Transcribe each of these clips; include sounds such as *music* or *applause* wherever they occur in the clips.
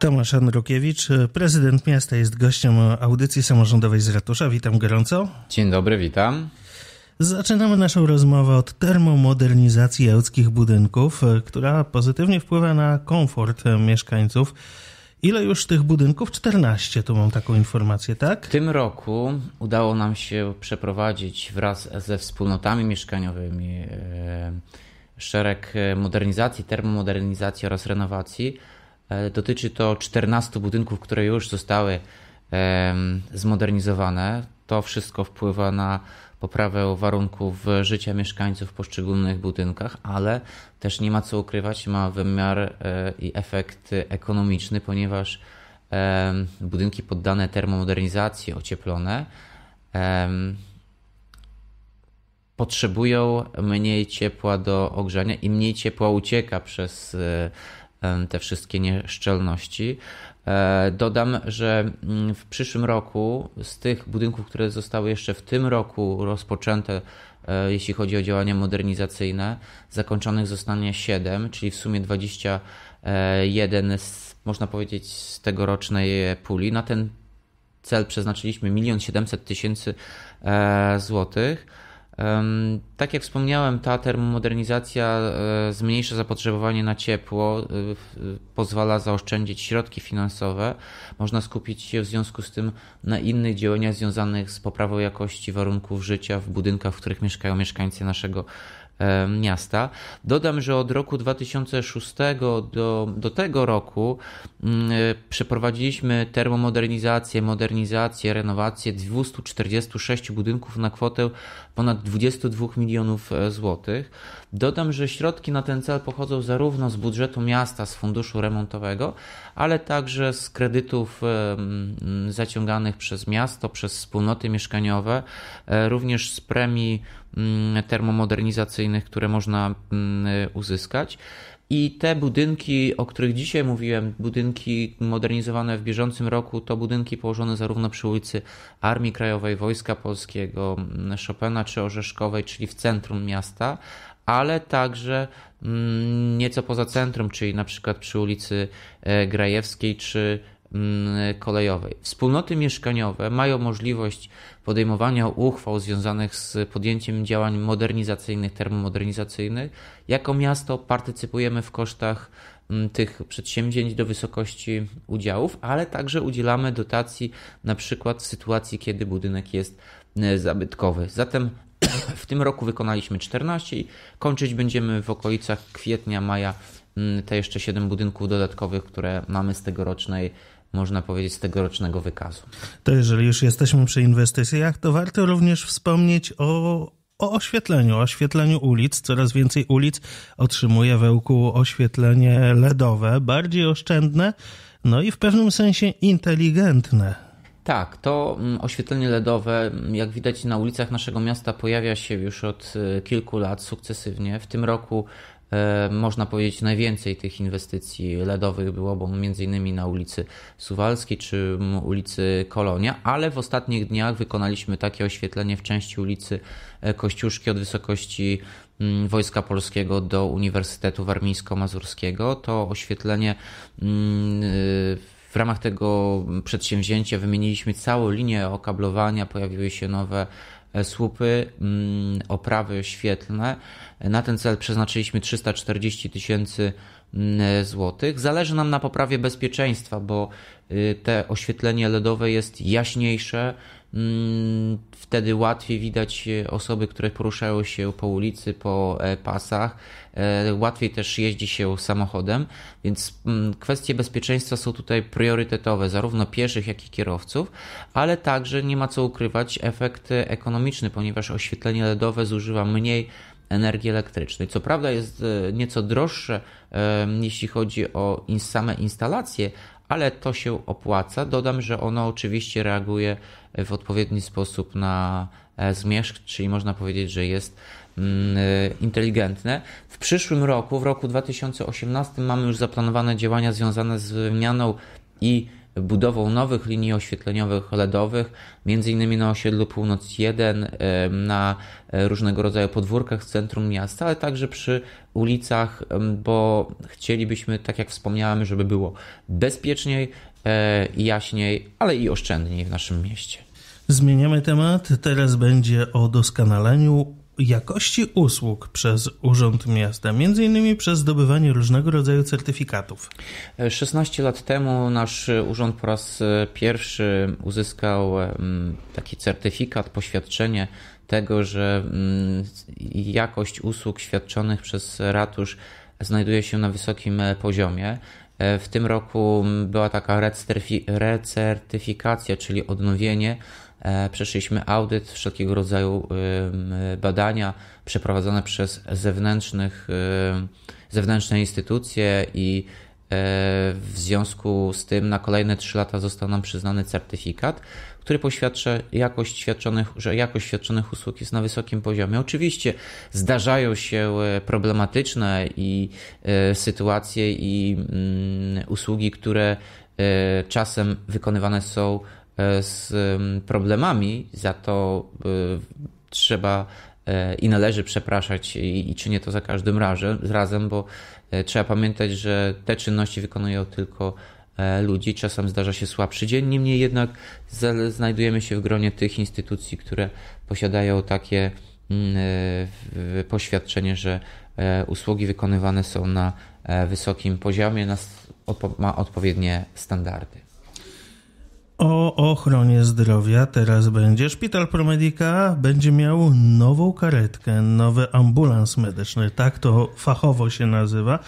Tomasz Andrukiewicz, prezydent miasta, jest gościem audycji samorządowej z ratusza. Witam gorąco. Dzień dobry, witam. Zaczynamy naszą rozmowę od termomodernizacji jałckich budynków, która pozytywnie wpływa na komfort mieszkańców. Ile już tych budynków? 14, tu mam taką informację, tak? W tym roku udało nam się przeprowadzić wraz ze wspólnotami mieszkaniowymi e, szereg modernizacji, termomodernizacji oraz renowacji E, dotyczy to 14 budynków, które już zostały zmodernizowane. To wszystko wpływa na poprawę warunków życia mieszkańców w poszczególnych budynkach, ale też nie ma co ukrywać, ma wymiar e, i efekt ekonomiczny, ponieważ budynki poddane termomodernizacji, ocieplone, potrzebują mniej ciepła do ogrzania i mniej ciepła ucieka przez e, te wszystkie nieszczelności. E, dodam, że mm, w przyszłym roku z tych budynków, które zostały jeszcze w tym roku rozpoczęte, e, jeśli chodzi o działania modernizacyjne, zakończonych zostanie 7, czyli w sumie 21 e, z, można powiedzieć z tegorocznej puli. Na ten cel przeznaczyliśmy 1 700 tysięcy złotych. Tak jak wspomniałem, ta termomodernizacja e, zmniejsza zapotrzebowanie na ciepło, e, pozwala zaoszczędzić środki finansowe. Można skupić się w związku z tym na innych działaniach związanych z poprawą jakości warunków życia w budynkach, w których mieszkają mieszkańcy naszego E, miasta. Dodam, że od roku 2006 do, do tego roku mm, e, przeprowadziliśmy termomodernizację, modernizację, renowację 246 budynków na kwotę ponad 22 milionów e, złotych. Dodam, że środki na ten cel pochodzą zarówno z budżetu miasta, z funduszu remontowego, ale także z kredytów zaciąganych przez miasto, przez wspólnoty mieszkaniowe, również z premii Mm, termomodernizacyjnych, które można mm, uzyskać. I te budynki, o których dzisiaj mówiłem, budynki modernizowane w bieżącym roku, to budynki położone zarówno przy ulicy Armii Krajowej, Wojska Polskiego, mm, Chopina czy Orzeszkowej, czyli w centrum miasta, ale także nieco poza centrum, czyli na przykład przy ulicy e, Grajewskiej czy Mm, kolejowej. Wspólnoty mieszkaniowe mają możliwość podejmowania uchwał związanych z podjęciem działań modernizacyjnych, termomodernizacyjnych. Jako miasto partycypujemy w kosztach mm, tych przedsięwzięć do wysokości udziałów, ale także udzielamy dotacji na przykład w sytuacji, kiedy budynek jest e, zabytkowy. Zatem *clears throat* w tym roku wykonaliśmy 14 i kończyć będziemy w okolicach kwietnia, maja mm, te jeszcze 7 budynków dodatkowych, które mamy z tegorocznej można powiedzieć, z tegorocznego wykazu. To jeżeli już jesteśmy przy inwestycjach, to warto również wspomnieć o o oświetleniu, o oświetleniu ulic. Coraz więcej ulic otrzymuje wełku oświetlenie LEDowe, bardziej oszczędne, no i w pewnym sensie inteligentne. Tak, to mm, oświetlenie LEDowe, mm, jak widać na ulicach naszego miasta, pojawia się już od y, kilku lat sukcesywnie. W tym roku E, można powiedzieć, najwięcej tych inwestycji LEDowych było, bo między innymi na ulicy Suwalskiej czy ulicy Kolonia, ale w ostatnich dniach wykonaliśmy takie oświetlenie w części ulicy e, Kościuszki od wysokości Wojska Polskiego do Uniwersytetu Warmińsko-Mazurskiego. To oświetlenie e, w ramach tego przedsięwzięcia wymieniliśmy całą linię okablowania, pojawiły się nowe E, słupy, mm, oprawy świetlne. Na ten cel przeznaczyliśmy 340 tysięcy mm, złotych. Zależy nam na poprawie bezpieczeństwa, bo y, te oświetlenie LEDowe jest jaśniejsze, Mm, wtedy łatwiej widać e, osoby, które poruszają się po ulicy, po e, pasach. E, łatwiej też jeździ się samochodem, więc mm, kwestie bezpieczeństwa są tutaj priorytetowe, zarówno pieszych, jak i kierowców, ale także nie ma co ukrywać efekt ekonomiczny, ponieważ oświetlenie LEDowe zużywa mniej energii elektrycznej. Co prawda jest e, nieco droższe, e, jeśli chodzi o same instalacje, ale to się opłaca. Dodam, że ono oczywiście reaguje w odpowiedni sposób na e, zmierzch, czyli można powiedzieć, że jest mm, inteligentne. W przyszłym roku, w roku 2018, mamy już zaplanowane działania związane z wymianą i budową nowych linii oświetleniowych LEDowych, między innymi na osiedlu Północ 1, na e, różnego rodzaju podwórkach w centrum miasta, ale także przy ulicach, bo chcielibyśmy, tak jak wspomniałem, żeby było bezpieczniej, e, jaśniej, ale i oszczędniej w naszym mieście. Zmieniamy temat. Teraz będzie o doskonaleniu jakości usług przez Urząd Miasta, między innymi przez zdobywanie różnego rodzaju certyfikatów. 16 lat temu nasz urząd po raz pierwszy uzyskał mm, taki certyfikat, poświadczenie tego, że mm, jakość usług świadczonych przez ratusz znajduje się na wysokim poziomie. W tym roku była taka recertyfikacja, czyli odnowienie E, przeszliśmy audyt, wszelkiego rodzaju badania przeprowadzone przez zewnętrznych, zewnętrzne instytucje i e, w związku z tym na kolejne 3 lata został nam przyznany certyfikat, który poświadcza, jakość świadczonych, że jakość świadczonych usług jest na wysokim poziomie. Oczywiście zdarzają się e, problematyczne i sytuacje i mm, usługi, które czasem wykonywane są E, z problemami, za to e, trzeba e, i należy przepraszać i, czynię to za każdym razem, bo trzeba pamiętać, że te czynności wykonują tylko ludzi. Czasem zdarza się słabszy dzień, niemniej jednak znajdujemy się w gronie tych instytucji, które posiadają takie mm, poświadczenie, że usługi wykonywane są na wysokim poziomie, na, ma odpowiednie standardy. O ochronie zdrowia teraz będzie. Szpital Promedica będzie miał nową karetkę, nowy ambulans medyczny. Tak to fachowo się nazywa.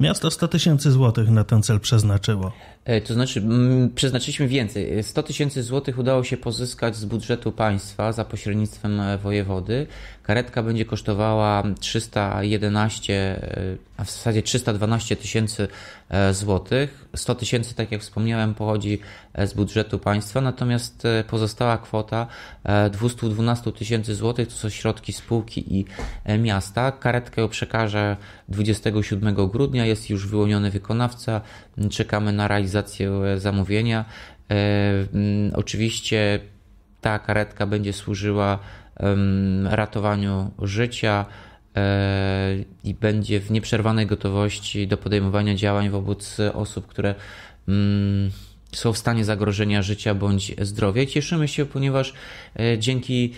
Miasto 100 tysięcy złotych na ten cel przeznaczyło. E, to znaczy, mm, przeznaczyliśmy więcej. 100 e, tysięcy złotych udało się pozyskać z budżetu państwa za pośrednictwem e, wojewody. Karetka będzie kosztowała 311, a w zasadzie 312 tysięcy złotych. 100 tysięcy, tak jak wspomniałem, pochodzi z budżetu państwa, natomiast pozostała kwota 212 tysięcy złotych to są środki spółki i miasta. Karetkę przekażę 27 grudnia, jest już wyłoniony wykonawca. Czekamy na realizację realizację e, zamówienia. E, mm, oczywiście ta karetka będzie służyła ratowaniu życia e, i będzie w nieprzerwanej gotowości do podejmowania działań wobec osób, które mm, są w stanie zagrożenia życia bądź zdrowia. Cieszymy się, ponieważ dzięki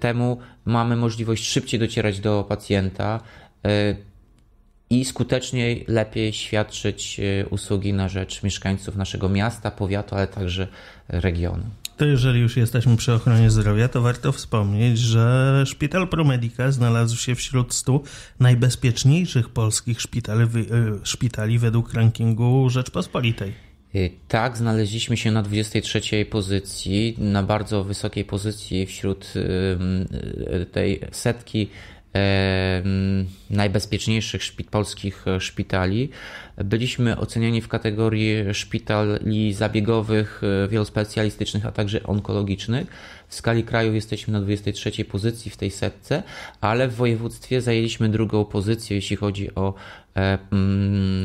temu mamy możliwość szybciej docierać do pacjenta i skuteczniej, lepiej świadczyć e, usługi na rzecz mieszkańców naszego miasta, powiatu, ale także regionu. To jeżeli już jesteśmy przy ochronie zdrowia, to warto wspomnieć, że szpital Promedica znalazł się wśród 100 najbezpieczniejszych polskich szpitali, e, szpitali według rankingu Rzeczpospolitej. E, tak, znaleźliśmy się na 23 pozycji, na bardzo wysokiej pozycji wśród tej setki najbezpieczniejszych szpit, polskich e, szpitali. Byliśmy oceniani w kategorii szpitali zabiegowych, e, wielospecjalistycznych, a także onkologicznych. W skali kraju jesteśmy na 23 pozycji w tej setce, ale w województwie zajęliśmy drugą pozycję, jeśli chodzi o e,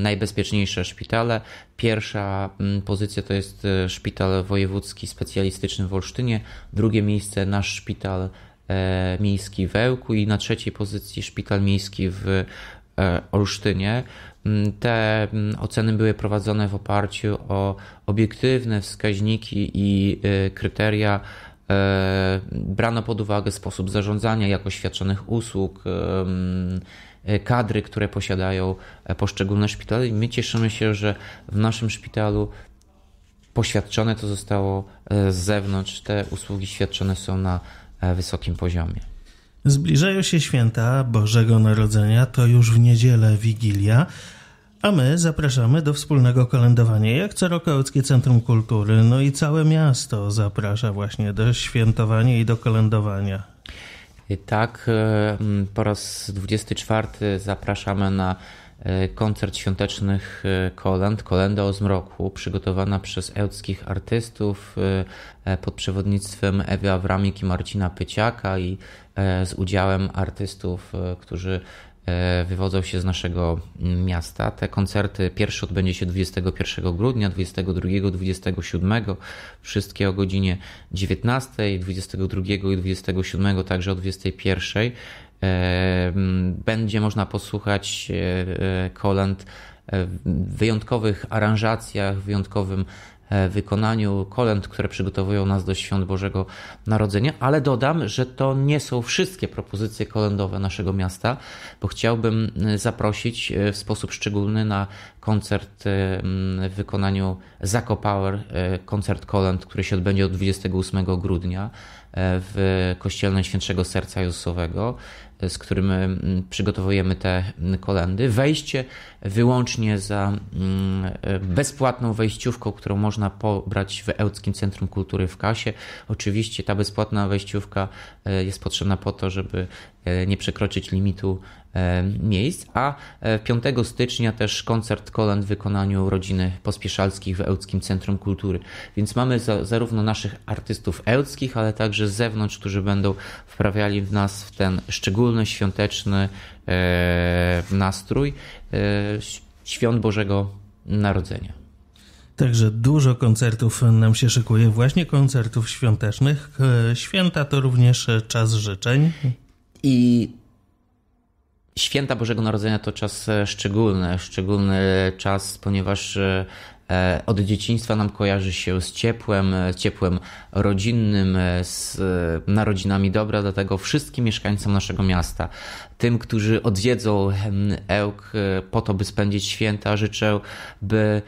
najbezpieczniejsze szpitale. Pierwsza pozycja to jest szpital wojewódzki specjalistyczny w Olsztynie, drugie miejsce nasz szpital E, miejski w Ełku i na trzeciej pozycji szpital miejski w e, Olsztynie. Mm, te mm, oceny były prowadzone w oparciu o obiektywne wskaźniki i e, kryteria. Brano pod uwagę sposób zarządzania, jakość świadczonych usług, kadry, które posiadają poszczególne szpitale. I my cieszymy się, że w naszym szpitalu poświadczone to zostało z zewnątrz. Te usługi świadczone są na E, wysokim poziomie. Zbliżają się święta Bożego Narodzenia, to już w niedzielę Wigilia, a my zapraszamy do wspólnego kalendowania, jak co roku Centrum Kultury, no i całe miasto zaprasza właśnie do świętowania i do kalendowania. tak, e, po raz 24 zapraszamy na E, koncert świątecznych e, kolęd, kolenda o zmroku, przygotowana przez ełckich artystów e, pod przewodnictwem Ewy Awramik i Marcina Pyciaka i z udziałem artystów, którzy wywodzą się z naszego mm, miasta. Te koncerty pierwszy odbędzie się 21 grudnia, 22, 27, wszystkie o godzinie 19, 22 i 27, także o 21. Będzie można posłuchać kolęd e, e, e, w wyjątkowych aranżacjach, w wyjątkowym wykonaniu kolęd, które przygotowują nas do świąt Bożego Narodzenia, ale dodam, że to nie są wszystkie propozycje kolędowe naszego miasta, bo chciałbym zaprosić w sposób szczególny na koncert y, mm, w wykonaniu Zako Power, y, koncert kolend, który się odbędzie od 28 grudnia y, w Kościele Świętszego Serca Jezusowego, z którym mm, przygotowujemy te mm, kolendy. Wejście wyłącznie za bezpłatną wejściówką, którą można pobrać w Ełckim Centrum Kultury w Kasie. Oczywiście ta bezpłatna wejściówka jest potrzebna po to, żeby E, nie przekroczyć limitu e, miejsc, a 5 e, stycznia też koncert kolan w wykonaniu rodziny Pospieszalskich w Ełckim Centrum Kultury. Więc mamy za, zarówno naszych artystów ełckich, ale także z zewnątrz, którzy będą wprawiali w nas w ten szczególny, świąteczny e, nastrój e, świąt Bożego Narodzenia. Także dużo koncertów nam się szykuje, właśnie koncertów świątecznych. Święta to również czas życzeń. I święta Bożego Narodzenia to czas e, szczególny, szczególny czas, ponieważ e, e, od dzieciństwa nam kojarzy się z ciepłem, ciepłem rodzinnym, z narodzinami dobra, dlatego wszystkim mieszkańcom naszego miasta, tym, którzy odwiedzą hmm, Ełk po to, by spędzić święta, życzę, by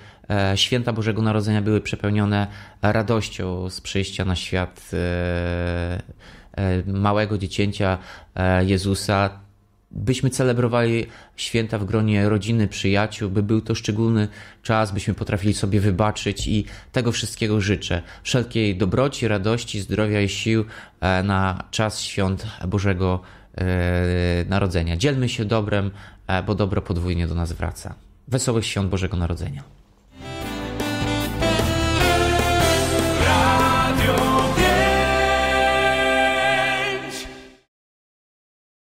święta Bożego Narodzenia były przepełnione radością z przyjścia na świat E, małego dziecięcia e, Jezusa, byśmy celebrowali święta w gronie rodziny, przyjaciół, by był to szczególny czas, byśmy potrafili sobie wybaczyć i tego wszystkiego życzę. Wszelkiej dobroci, radości, zdrowia i sił e, na czas świąt Bożego Narodzenia. Dzielmy się dobrem, bo dobro podwójnie do nas wraca. Wesołych świąt Bożego Narodzenia.